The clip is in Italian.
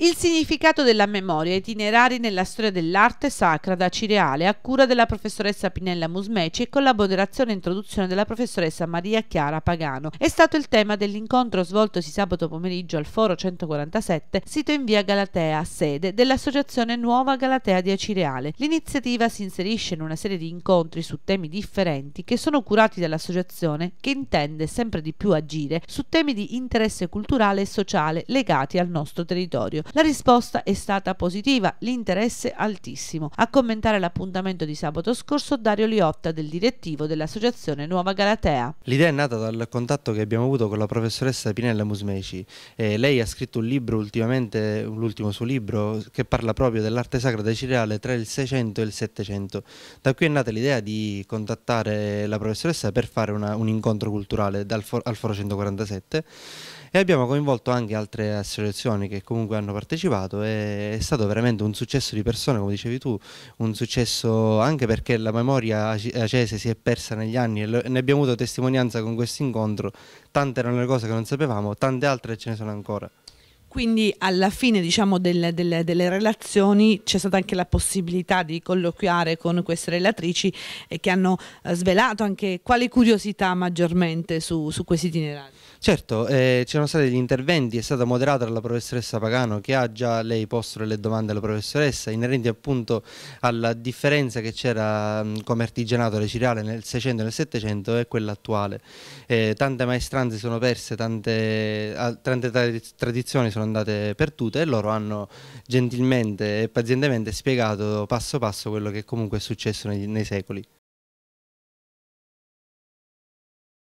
Il significato della memoria, itinerari nella storia dell'arte sacra da Cireale, a cura della professoressa Pinella Musmeci e con la moderazione e introduzione della professoressa Maria Chiara Pagano, è stato il tema dell'incontro svoltosi sabato pomeriggio al Foro 147, sito in via Galatea, sede dell'associazione Nuova Galatea di Acireale. L'iniziativa si inserisce in una serie di incontri su temi differenti che sono curati dall'associazione che intende sempre di più agire su temi di interesse culturale e sociale legati al nostro territorio. La risposta è stata positiva, l'interesse altissimo. A commentare l'appuntamento di sabato scorso Dario Liotta del direttivo dell'associazione Nuova Galatea. L'idea è nata dal contatto che abbiamo avuto con la professoressa Pinella Musmeci. Eh, lei ha scritto un libro ultimamente, l'ultimo suo libro, che parla proprio dell'arte sacra cereale tra il 600 e il 700. Da qui è nata l'idea di contattare la professoressa per fare una, un incontro culturale dal, al Foro 147 e abbiamo coinvolto anche altre associazioni che comunque hanno partecipato e è stato veramente un successo di persone come dicevi tu, un successo anche perché la memoria acese si è persa negli anni e ne abbiamo avuto testimonianza con questo incontro, tante erano le cose che non sapevamo, tante altre ce ne sono ancora. Quindi alla fine diciamo, del, del, delle relazioni c'è stata anche la possibilità di colloquiare con queste relatrici eh, che hanno eh, svelato anche quale curiosità maggiormente su, su questi itinerari. Certo, eh, c'erano stati degli interventi, è stata moderata dalla professoressa Pagano che ha già lei posto delle domande alla professoressa inerenti appunto alla differenza che c'era mm, come artigianato reciriale nel 600 e nel 700 e quella attuale. Eh, tante maestranze sono perse, tante, tante tradizioni sono sono andate perdute e loro hanno gentilmente e pazientemente spiegato passo passo quello che comunque è successo nei, nei secoli.